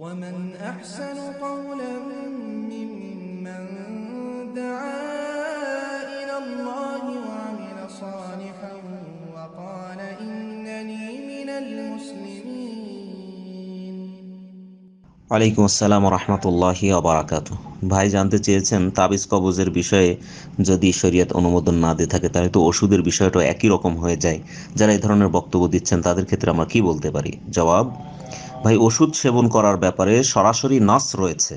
ومن أحسن قولا ممن دعا إلى الله وعمل صالحا وقال إنني من المسلمين ওয়ালাইকুম আসসালাম রহমতুল্লাহি অবরাকাত ভাই জানতে চেয়েছেন তাবিজ কবজের বিষয়ে যদি শরীয়ত অনুমোদন না দিয়ে থাকে তাহলে তো ওষুধের বিষয়টা একই রকম হয়ে যায় যারা এই ধরনের বক্তব্য দিচ্ছেন তাদের ক্ষেত্রে আমরা কি বলতে পারি জবাব ভাই ওষুধ সেবন করার ব্যাপারে সরাসরি নাস রয়েছে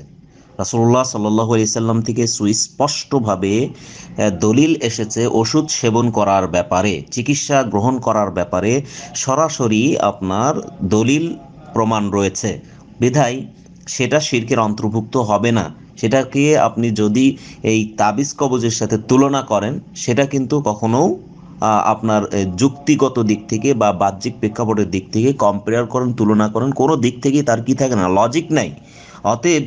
রাসুল্লাহ সাল্লাহ আলি সাল্লাম থেকে সুস্পষ্টভাবে দলিল এসেছে ওষুধ সেবন করার ব্যাপারে চিকিৎসা গ্রহণ করার ব্যাপারে সরাসরি আপনার দলিল প্রমাণ রয়েছে বিধায় সেটা শির্কের অন্তর্ভুক্ত হবে না সেটাকে আপনি যদি এই তাবিজ কবজের সাথে তুলনা করেন সেটা কিন্তু কখনো আপনার যুক্তিগত দিক থেকে বা বাহ্যিক প্রেক্ষাপটের দিক থেকে কম্পেয়ার করেন তুলনা করেন কোনো দিক থেকেই তার কি থাকে না লজিক নাই অতএব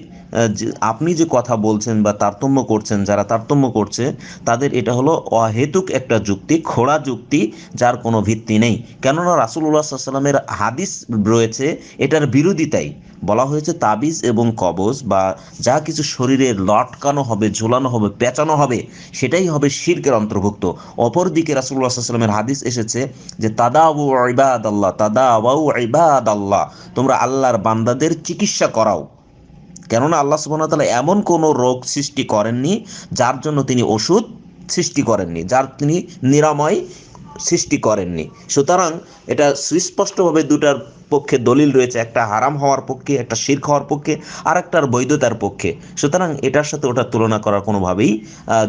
আপনি যে কথা বলছেন বা তারতম্য করছেন যারা তারতম্য করছে তাদের এটা হলো অহেতুক একটা যুক্তি খোড়া যুক্তি যার কোনো ভিত্তি নেই কেননা রাসুল্লাহ সাল্লামের হাদিস রয়েছে এটার বিরোধিতাই বলা হয়েছে তাবিজ এবং কবজ বা যা কিছু শরীরে লটকানো হবে ঝোলানো হবে পেঁচানো হবে সেটাই হবে শির্কের অন্তর্ভুক্ত অপরদিকে রাসুল্লাহ সাল্লামের হাদিস এসেছে যে আবু আইবাদ আল্লাহ আবাউ আইবাদ আল্লাহ তোমরা আল্লাহর বান্দাদের চিকিৎসা করাও কেননা আল্লাহ তালা এমন কোনো রোগ সৃষ্টি করেননি যার জন্য তিনি ওষুধ সৃষ্টি করেননি যার তিনি নিরাময় সৃষ্টি করেননি সুতরাং এটা সুস্পষ্টভাবে দুটার পক্ষে দলিল রয়েছে একটা হারাম হওয়ার পক্ষে একটা শির হওয়ার পক্ষে আর একটার বৈধতার পক্ষে সুতরাং এটার সাথে ওটা তুলনা করা কোনোভাবেই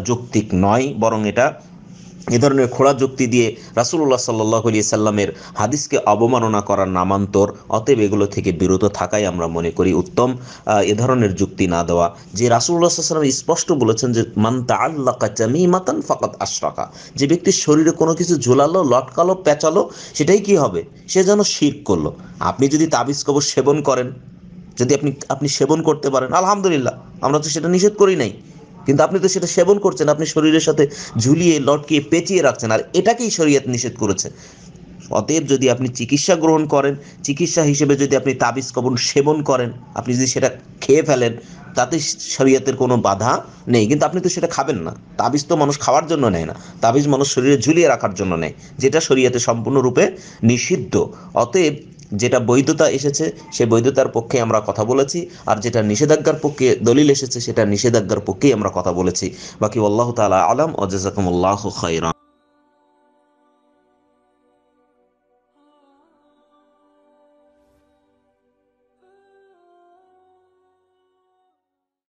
যৌক্তিক নয় বরং এটা এ ধরনের খোড়া যুক্তি দিয়ে রাসুল্লাহ সাল্লাহ আলিয়া সাল্লামের হাদিসকে অবমাননা করার নামান্তর অতএব এগুলো থেকে বিরত থাকাই আমরা মনে করি উত্তম এ ধরনের যুক্তি না দেওয়া যে রাসুল্লাহ সাল্লাম স্পষ্ট বলেছেন যে মান্তা আল্লাহ কাচামি মাতান ফাকাত আশরাকা যে ব্যক্তির শরীরে কোনো কিছু ঝোলালো লটকালো পেঁচালো সেটাই কি হবে সে যেন শির করলো আপনি যদি তাবিজ কবর সেবন করেন যদি আপনি আপনি সেবন করতে পারেন আলহামদুলিল্লাহ আমরা তো সেটা নিষেধ করি নাই কিন্তু আপনি তো সেটা সেবন করছেন আপনি শরীরের সাথে ঝুলিয়ে লটকিয়ে পেঁচিয়ে রাখছেন আর এটাকেই শরীয়ত নিষেধ করেছে অতএব যদি আপনি চিকিৎসা গ্রহণ করেন চিকিৎসা হিসেবে যদি আপনি তাবিজ কবন সেবন করেন আপনি যদি সেটা খেয়ে ফেলেন তাতে শরীয়তের কোনো বাধা নেই কিন্তু আপনি তো সেটা খাবেন না তাবিজ তো মানুষ খাওয়ার জন্য নেয় না তাবিজ মানুষ শরীরে ঝুলিয়ে রাখার জন্য নেয় যেটা শরীয়তে সম্পূর্ণরূপে নিষিদ্ধ অতএব যেটা বৈধতা এসেছে সে বৈধতার পক্ষে আমরা কথা বলেছি আর যেটা নিষেধাজ্ঞার পক্ষে দলিল এসেছে সেটা নিষেধাজ্ঞার পক্ষেই আমরা কথা বলেছি বাকি আল্লাহ তালা আলম ও জাজাকুমুল্লাহ খৈরাম